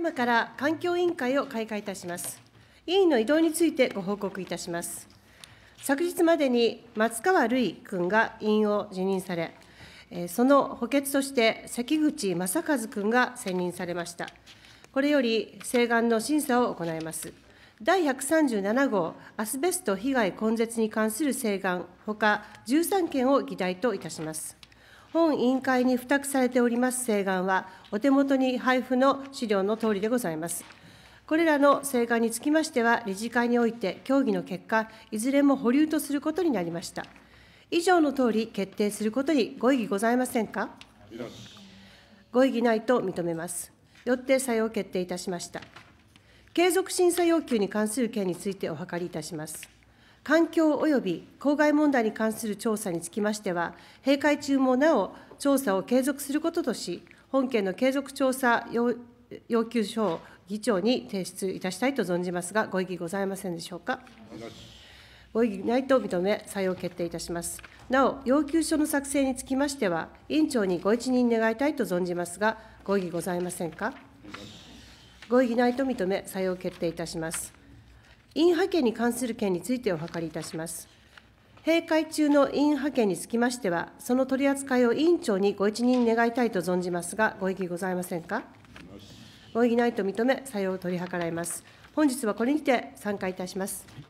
今から環境委員会を開会いたします。委員の移動についてご報告いたします。昨日までに松川るい君が委員を辞任され、その補欠として関口正和君が選任されました。これより請願の審査を行います。第137号アスベスト被害根絶に関する請願ほか13件を議題といたします。本委員会に付託されております請願は、お手元に配布の資料のとおりでございます。これらの請願につきましては、理事会において協議の結果、いずれも保留とすることになりました。以上のとおり、決定することにご異議ございませんか。ご異議ないと認めます。よって採用決定いたしました。継続審査要求に関する件についてお諮りいたします。環境及び公害問題に関する調査につきましては、閉会中もなお調査を継続することとし、本件の継続調査要求書を議長に提出いたしたいと存じますが、ご異議ございませんでしょうか。ご異議ないと認め、採用決定いたします。なお、要求書の作成につきましては、委員長にご一任願いたいと存じますが、ご異議ございませんか。ご異議ないと認め、採用決定いたします。委員派遣に関する件についてお諮りいたします。閉会中の委員派遣につきましては、その取り扱いを委員長にご一任願いたいと存じますが、ご異議ございませんか。ご異議ないと認め、採用を取り計らいます。本日はこれにて散会いたします。